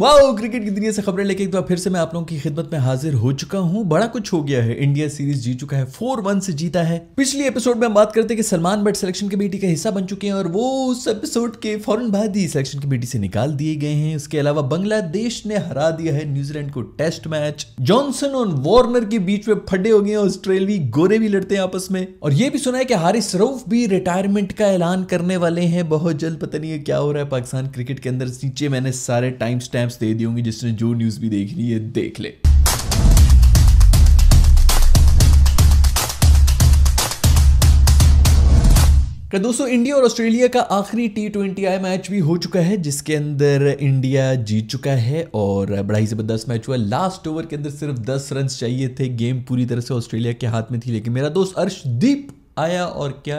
वाह क्रिकेट की दुनिया से खबरें लेके एक बार फिर से मैं आप लोगों की खिदमत में हाजिर हो चुका हूं बड़ा कुछ हो गया है इंडिया सीरीज जीत चुका है फोर वन से जीता है पिछले एपिसोड में हम बात करते हैं कि सलमान बट सिलेक्शन कमेटी का हिस्सा बन चुके हैं और वो उस एपिसोड के फौरन बाद ही सिलेक्शन कमेटी से निकाल दिए गए हैं उसके अलावा बांग्लादेश ने हरा दिया है न्यूजीलैंड को टेस्ट मैच जॉनसन और वार्नर के बीच में फड्डे हो गए ऑस्ट्रेलवी गोरे भी लड़ते हैं आपस में और ये भी सुना है कि हारिस रऊफ भी रिटायरमेंट का ऐलान करने वाले हैं बहुत जल्द पता नहीं क्या हो रहा है पाकिस्तान क्रिकेट के अंदर नीचे मैंने सारे टाइम स्टैंड टाइम्स दे दी होंगी जिसने जो न्यूज़ भी देखनी है देख ले तो दोस्तों इंडिया और ऑस्ट्रेलिया का आखिरी टी ट्वेंटी आई मैच भी हो चुका है जिसके अंदर इंडिया जीत चुका है और बड़ा ही ज़बरदस्त मैच हुआ लास्ट ओवर के अंदर सिर्फ 10 रन चाहिए थे गेम पूरी तरह से ऑस्ट्रेलिया के हाथ में थी लेकिन मेरा दोस्त अर्शदीप आया और क्या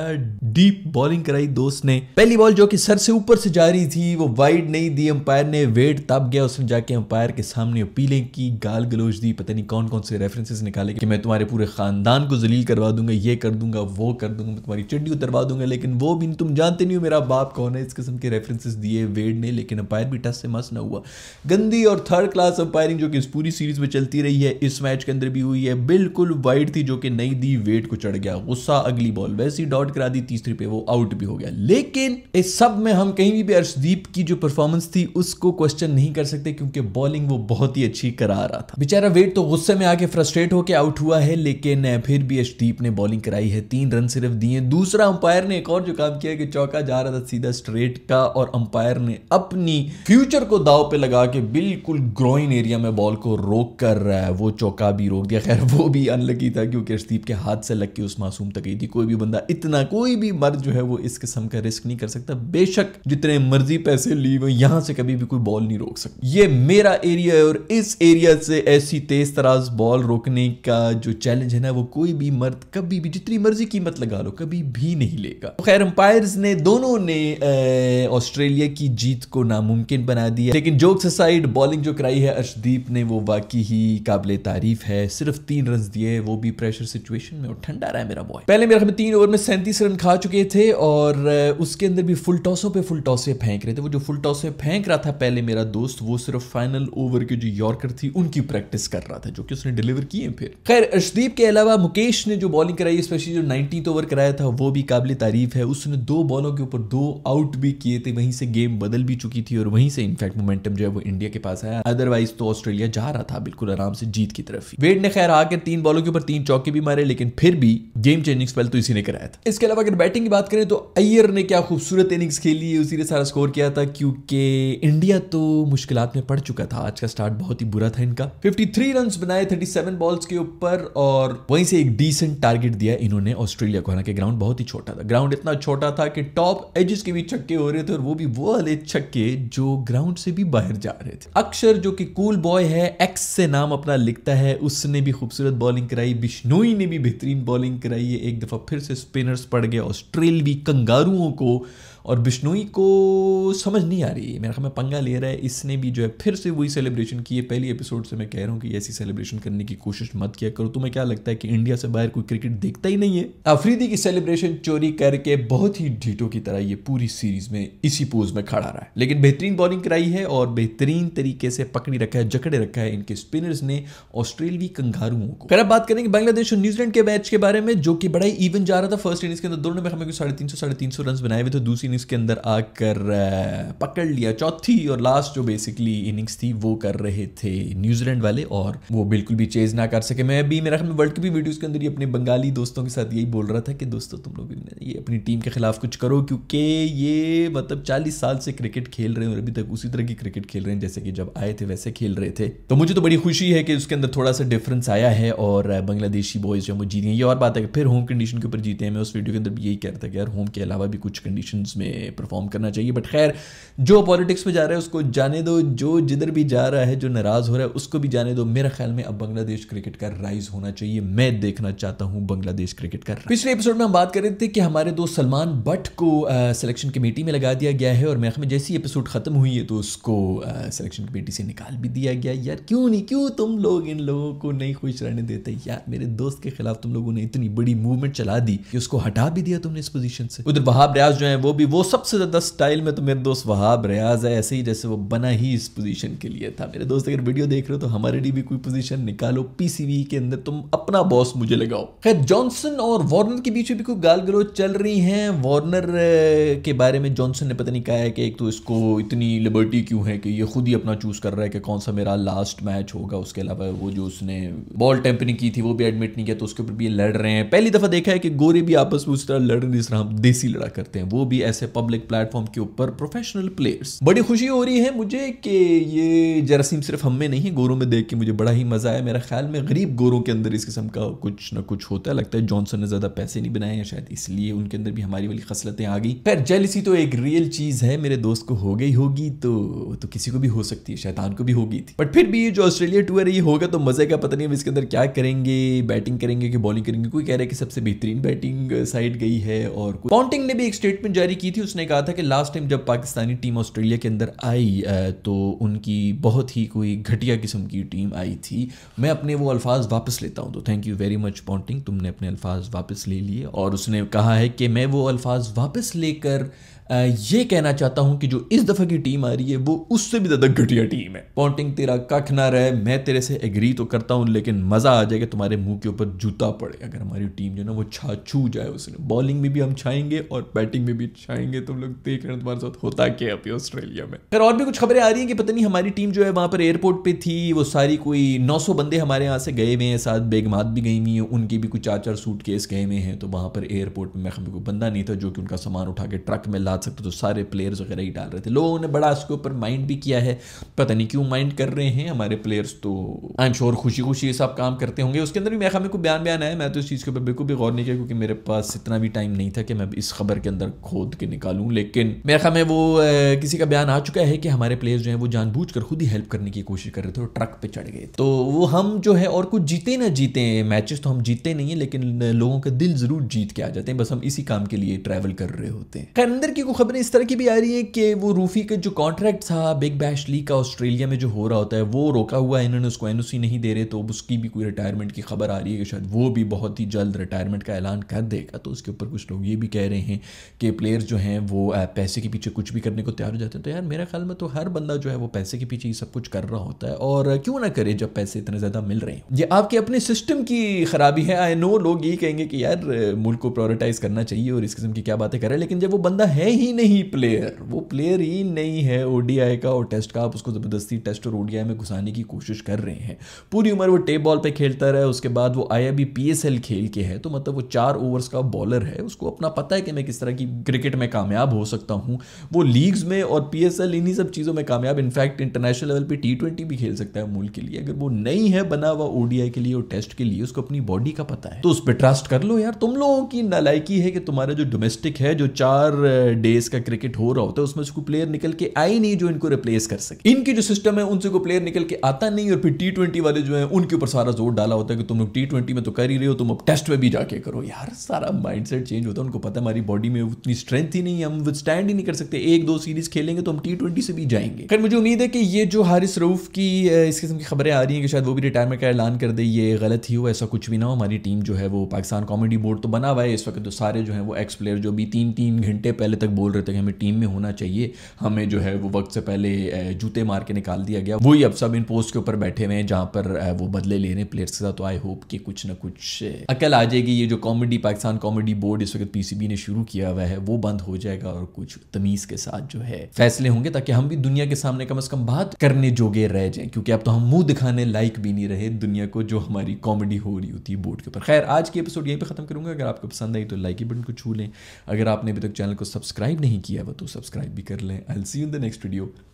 डीप बॉलिंग कराई दोस्त ने पहली बॉल जो कि सर से ऊपर से जा रही थी वो वाइड नहीं दी अंपायर ने वेट तब गया उसने जाके अंपायर के सामने अपीलें की गाल गलोच दी पता नहीं कौन कौन से रेफरेंसेस निकाले कि मैं तुम्हारे पूरे खानदान को जलील करवा दूंगा ये कर दूंगा वो कर दूंगा मैं तुम्हारी चिड्डी उतरवा दूंगा लेकिन वो भी तुम जानते नहीं हो मेरा बाप कौन है इस किस्म के रेफरेंसेस दिए वेड ने लेकिन अंपायर भी टस से मस ना हुआ गंदी और थर्ड क्लास अंपायरिंग जो कि इस पूरी सीरीज में चलती रही है इस मैच के अंदर भी हुई है बिल्कुल वाइड थी जो कि नहीं दी वेट को चढ़ गया गुस्सा अगली अगली बॉल वैसे ही डॉट करा दी तीसरी पे वो आउट भी हो गया लेकिन इस सब में हम कहीं भी अर्शदीप की जो परफॉर्मेंस थी उसको क्वेश्चन नहीं कर सकते क्योंकि बॉलिंग वो बहुत ही अच्छी करा रहा था बेचारा वेट तो गुस्से में आके फ्रस्ट्रेट होकर आउट हुआ है लेकिन फिर भी अर्शदीप ने बॉलिंग कराई है तीन रन सिर्फ दिए दूसरा अंपायर ने एक और जो काम किया कि चौका जा रहा था सीधा स्ट्रेट का और अंपायर ने अपनी फ्यूचर को दाव पे लगा के बिल्कुल ग्रोइन एरिया में बॉल को रोक कर वो चौका भी रोक दिया खैर वो भी अनलकी था क्योंकि अर्शदीप के हाथ से लग के उस मासूम तक थी कोई भी बंदा इतना कोई भी मर्द जो है वो इस किस्म का रिस्क नहीं कर सकता बेशक जितने मर्जी पैसे ली हो यहां से कभी भी कोई बॉल नहीं रोक सकता ये मेरा एरिया है और इस एरिया से ऐसी तेज तराज बॉल रोकने का जो चैलेंज है ना वो कोई भी मर्द कभी भी जितनी मर्जी कीमत लगा लो कभी भी नहीं लेगा तो खैर अंपायर्स ने दोनों ने ऑस्ट्रेलिया की जीत को नामुमकिन बना दिया लेकिन जोक्स साइड बॉलिंग जो कराई है अर्शदीप ने वो वाकई ही काबिल तारीफ है सिर्फ तीन रन दिए वो भी प्रेशर सिचुएशन में और ठंडा रहा है मेरा बॉय पहले मेरे आखिर में तीन ओवर में सैंतीस रन खा चुके थे और उसके अंदर भी फुल टॉसों पे फुल टॉसें फेंक रहे थे वो जो फुल टॉसें फेंक रहा था पहले मेरा दोस्त वो सिर्फ फाइनल ओवर के जो यॉर्कर थी उनकी प्रैक्टिस कर रहा था जो कि उसने डिलीवर किए फिर खैर अर्शदीप के अलावा मुकेश ने जो बॉलिंग कराई स्पेशली जो नाइनटीन ओवर कराया था वो भी काबिल तारीफ है उसने दो बॉलों के ऊपर दो आउट भी किए थे वहीं से गेम बदल भी चुकी थी और वहीं से इनफैक्ट मोमेंटम जो है वो इंडिया के पास आया अदरवाइज तो ऑस्ट्रेलिया जा रहा था बिल्कुल आराम से जीत की तरफ वेड ने खैर आकर तीन बॉलों के ऊपर तीन चौके भी मारे लेकिन फिर भी गेम चेंजिंग स्पेल तो इसी ने कराया था इसके अलावा अगर बैटिंग की बात करें तो अय्यर ने क्या खूबसूरत इनिंग्स खेली है उसी ने सारा स्कोर किया था क्योंकि इंडिया तो मुश्किल में पड़ चुका था आज का स्टार्ट बहुत ही बुरा था इनका 53 रन बनाए 37 बॉल्स के ऊपर और वहीं से एक डिसेंट टारगेट दिया इन्होंने ऑस्ट्रेलिया को हालांकि ग्राउंड बहुत ही छोटा था ग्राउंड इतना छोटा था कि टॉप एजेस के भी छक्के हो रहे थे और वो भी वो वाले छक्के जो ग्राउंड से भी बाहर जा रहे थे अक्षर जो कि कूल बॉय है एक्स से नाम अपना लिखता है उसने भी खूबसूरत बॉलिंग कराई बिश्नोई ने भी बेहतरीन बॉलिंग कराई है एक दफा फिर से स्पिनर्स पड़ गए ऑस्ट्रेलवी कंगारुओं को और बिश्नोई को समझ नहीं आ रही है मेरा ख्याल में पंगा ले रहा है इसने भी जो है फिर से वही सेलिब्रेशन की है पहली एपिसोड से मैं कह रहा हूँ कि ऐसी सेलिब्रेशन करने की कोशिश मत किया करो तुम्हें क्या लगता है कि इंडिया से बाहर कोई क्रिकेट देखता ही नहीं है अफरीदी की सेलिब्रेशन चोरी करके बहुत ही ढीटों की तरह ये पूरी सीरीज में इसी पोज में खड़ा रहा है लेकिन बेहतरीन बॉलिंग कराई है और बेहतरीन तरीके से पकड़ी रखा है जकड़े रखा है इनके स्पिनर्स ने ऑस्ट्रेलवी कंगारुओं को अगर आप बात करेंगे बांग्लादेश और न्यूजीलैंड के मैच के बारे में जो कि बड़ा ही इवन जा रहा था फर्स्ट इनिंग्स के अंदर दोनों में हमें साढ़े तीन सौ साढ़े तीन सौ रन बनाए हुए थे दूसरी इनिंग्स के अंदर आकर पकड़ लिया चौथी और लास्ट जो बेसिकली इनिंग्स थी वो कर रहे थे न्यूजीलैंड वाले और वो बिल्कुल भी चेज ना कर सके मैं भी मेरा ख्याल वर्ल्ड कप वीडियोज़ के अंदर ही अपने बंगाली दोस्तों के साथ यही बोल रहा था कि दोस्तों तुम लोग ये अपनी टीम के खिलाफ कुछ करो क्योंकि ये मतलब चालीस साल से क्रिकेट खेल रहे हैं और अभी तक उसी तरह की क्रिकेट खेल रहे हैं जैसे कि जब आए थे वैसे खेल रहे थे तो मुझे तो बड़ी खुशी है कि उसके अंदर थोड़ा सा डिफरेंस आया है और बांग्लादेशी बॉयज जो है ये और बात है कि फिर होम कंडीशन के ऊपर जीते हैं मैं उस वीडियो के अंदर भी यही कह रहा था कि यार होम के अलावा भी कुछ कंडीशन में में परफॉर्म करना चाहिए बट खैर जो पॉलिटिक्स में जा रहा है उसको जाने दो जो जिधर भी जा रहा है जो नाराज़ हो रहा है उसको भी जाने दो मेरा ख्याल में अब बांग्लादेश क्रिकेट का राइज होना चाहिए मैं देखना चाहता हूँ बांग्लादेश क्रिकेट का पिछले एपिसोड में हम बात कर रहे थे कि हमारे दोस्त सलमान भट्ट को सिलेक्शन कमेटी में लगा दिया गया है और मेरे में जैसी एपिसोड ख़त्म हुई है तो उसको सिलेक्शन कमेटी से निकाल भी दिया गया यार क्यों नहीं क्यों तुम लोग इन लोगों को नहीं खुश रहने देते यार मेरे दोस्त के खिलाफ तुम लोगों ने इतनी बड़ी मूवमेंट चला दी कि उसको हटा भी दिया तुमने इस पोजीशन से उधर वहाब रियाज जो है वो भी वो सबसे ज़्यादा स्टाइल में तो मेरे दोस्त वहाब रियाज है ऐसे ही जैसे वो बना ही इस पोजीशन के लिए था मेरे दोस्त अगर वीडियो देख रहे हो तो हमारे लिए भी कोई पोजीशन निकालो पी के अंदर तुम अपना बॉस मुझे लगाओ खैर जॉनसन और वार्नर के बीच में भी कोई गाल गलो चल रही है वार्नर के बारे में जॉनसन ने पता नहीं कहा है कि एक तो इसको इतनी लिबर्टी क्यों है कि ये खुद ही अपना चूज़ कर रहा है कि कौन सा मेरा लास्ट मैच होगा उसके अलावा वो जो उसने बॉल टेम्परिंग की थी वो भी एडमिट नहीं किया तो उसके ऊपर भी लड़ रहे हैं पहली दफ़ा देखा है कि गोरे भी आपस में उस तरह लड़ रहे जिस तरह हम देसी लड़ा करते हैं वो भी ऐसे ऐसे पब्लिक प्लेटफॉर्म के ऊपर प्रोफेशनल प्लेयर्स बड़ी खुशी हो रही है मुझे कि ये जरासीम सिर्फ हमें नहीं है गोरों में देख के मुझे बड़ा ही मजा आया मेरा ख्याल में गरीब गोरों के अंदर इस किस्म का कुछ ना कुछ होता है लगता है जॉनसन ने ज्यादा पैसे नहीं बनाए हैं शायद इसलिए उनके अंदर भी हमारी वाली खसलतें आ गई खैर जेलिसी तो एक रियल चीज है मेरे दोस्त को हो गई होगी तो तो किसी को भी हो सकती है शैतान को भी होगी थी बट फिर भी ये जो ऑस्ट्रेलिया टूर है ये होगा तो मजे का पता नहीं हम इसके अंदर क्या करेंगे बैटिंग करेंगे कि बॉलिंग करेंगे कोई कह रहा है कि सबसे बेहतरीन बैटिंग साइड गई है और पॉन्टिंग ने भी एक स्टेटमेंट जारी की थी उसने कहा था कि लास्ट टाइम जब पाकिस्तानी टीम ऑस्ट्रेलिया के अंदर आई तो उनकी बहुत ही कोई घटिया किस्म की टीम आई थी मैं अपने वो अल्फाज वापस लेता हूँ तो thank you very much Ponting तुमने अपने अल्फाज वापस ले लिए और उसने कहा है कि मैं वो अल्फाज वापस लेकर ये कहना चाहता हूँ कि जो इस दफ़ा की टीम आ रही है वो उससे भी ज़्यादा घटिया टीम है पॉन्टिंग तेरा कख ना रहे मैं तेरे से एग्री तो करता हूँ लेकिन मज़ा आ जाएगा तुम्हारे मुंह के ऊपर जूता पड़े अगर हमारी टीम जो ना वो छा छू जाए उसने बॉलिंग में भी हम छाएंगे और बैटिंग में भी छाएंगे तुम लोग देख रहे हो तुम्हारे साथ होता क्या अभी ऑस्ट्रेलिया में फिर और भी कुछ खबरें आ रही हैं कि पता नहीं हमारी टीम जो है वहाँ पर एयरपोर्ट पर थी वो सारी कोई नौ बंदे हमारे यहाँ से गए हुए हैं साथ बेगमात भी गई हुई हैं उनकी भी कुछ चार चार सूट केस गए हुए हैं तो वहाँ पर एयरपोर्ट में कोई बंदा नहीं था जो कि उनका सामान उठा के ट्रक में ला बता सकते तो सारे प्लेयर्स वगैरह ही डाल रहे थे लोगों ने बड़ा इसके ऊपर माइंड भी किया है पता नहीं क्यों माइंड कर रहे हैं हमारे प्लेयर्स तो आई एम श्योर खुशी खुशी ये सब काम करते होंगे उसके अंदर भी मेरे ख्याल में कोई बयान बयान आया मैं तो इस चीज़ के ऊपर बिल्कुल भी गौर नहीं किया क्योंकि मेरे पास इतना भी टाइम नहीं था कि मैं इस खबर के अंदर खोद के निकालू लेकिन मेरे ख्याल में वो किसी का बयान आ चुका है कि हमारे प्लेयर्स जो है वो जानबूझ खुद ही हेल्प करने की कोशिश कर रहे थे और ट्रक पर चढ़ गए तो वो हम जो है और कुछ जीते ना जीते मैचेस तो हम जीते नहीं है लेकिन लोगों का दिल जरूर जीत के आ जाते हैं बस हम इसी काम के लिए ट्रैवल कर रहे होते हैं खैर अंदर की तरीके को खबरें इस तरह की भी आ रही है कि वो रूफी का जो कॉन्ट्रैक्ट था बिग बैश लीग का ऑस्ट्रेलिया में जो हो रहा होता है वो रोका हुआ है इन्होंने उसको एन नहीं दे रहे तो उसकी भी कोई रिटायरमेंट की खबर आ रही है कि शायद वो भी बहुत ही जल्द रिटायरमेंट का ऐलान कर देगा तो उसके ऊपर कुछ लोग ये भी कह रहे हैं कि प्लेयर्स जो हैं वो पैसे के पीछे कुछ भी करने को तैयार हो जाते हैं तो यार मेरे ख्याल में तो हर बंदा जो है वो पैसे के पीछे ही सब कुछ कर रहा होता है और क्यों ना करे जब पैसे इतने ज़्यादा मिल रहे हैं ये आपके अपने सिस्टम की खराबी है आई नो लोग यही कहेंगे कि यार मुल्क को प्रायोरिटाइज करना चाहिए और इस किस्म की क्या बातें करें लेकिन जब वो बंदा है ही नहीं प्लेयर वो प्लेयर ही नहीं है ओडीआई का और टेस्ट का आप उसको ज़बरदस्ती टेस्ट और ओडीआई में घुसाने की कोशिश कर रहे हैं पूरी उम्र वो टेप बॉल पे खेलता रहा उसके बाद वो आया भी पी खेल के है तो मतलब वो चार ओवर्स का बॉलर है उसको अपना पता है कि मैं किस तरह की क्रिकेट में कामयाब हो सकता हूँ वो लीग्स में और पी इन्हीं सब चीज़ों में कामयाब इनफैक्ट इंटरनेशनल लेवल पर टी भी खेल सकता है मूल के लिए अगर वो नहीं है बना हुआ ओडीआई के लिए और टेस्ट के लिए उसको अपनी बॉडी का पता है तो उस पर ट्रस्ट कर लो यार तुम लोगों की नलायकी है कि तुम्हारा जो डोमेस्टिक है जो चार डेज का क्रिकेट हो रहा होता है उसमें से कोई प्लेयर निकल के आई नहीं जो इनको रिप्लेस कर सके इनकी जो सिस्टम है उनसे कोई प्लेयर निकल के आता नहीं और फिर टी वाले जो है उनके ऊपर सारा जोर डाला होता है कि तुम लोग टी में तो कर ही रहे हो तुम अब टेस्ट में भी जाके करो यार सारा माइंड चेंज होता है उनको पता है हमारी बॉडी में उतनी स्ट्रेंथ ही नहीं हम विदस्टैंड ही नहीं कर सकते एक दो सीरीज खेलेंगे तो हम टी से भी जाएंगे खैर मुझे उम्मीद है कि ये जो हारिस रऊफ की इस किस्म की खबरें आ रही हैं कि शायद वो भी रिटायरमेंट का ऐलान कर दे ये गलत ही हो ऐसा कुछ भी ना हो हमारी टीम जो है वो पाकिस्तान कॉमेडी बोर्ड तो बना हुआ है इस वक्त तो सारे जो है वो एक्स प्लेयर जो भी तीन तीन घंटे पहले तक बोल रहे थे कि हमें टीम में होना चाहिए हमें जो है वो वक्त से पहले जूते मार के निकाल दिया गया वही अब सब इन पोस्ट के ऊपर बैठे हुए हैं जहाँ पर वो बदले ले रहे हैं प्लेयर्स के साथ तो आई होप कि कुछ ना कुछ अकल आ जाएगी ये जो कॉमेडी पाकिस्तान कॉमेडी बोर्ड इस वक्त पीसीबी ने शुरू किया हुआ है वो बंद हो जाएगा और कुछ तमीज़ के साथ जो है फैसले होंगे ताकि हम भी दुनिया के सामने कम अज़ कम बात करने जोगे रह जाए क्योंकि अब तो हम मुंह दिखाने लायक भी नहीं रहे दुनिया को जो हमारी कॉमेडी हो रही होती है बोर्ड के ऊपर खैर आज की एपिसोड यहीं पर ख़त्म करूँगा अगर आपको पसंद आई तो लाइक बटन को छू लें अगर आपने अभी तक चैनल को सब्सक्राइब सब्सक्राइब नहीं किया वो तो सब्सक्राइब भी कर लें I see in the next video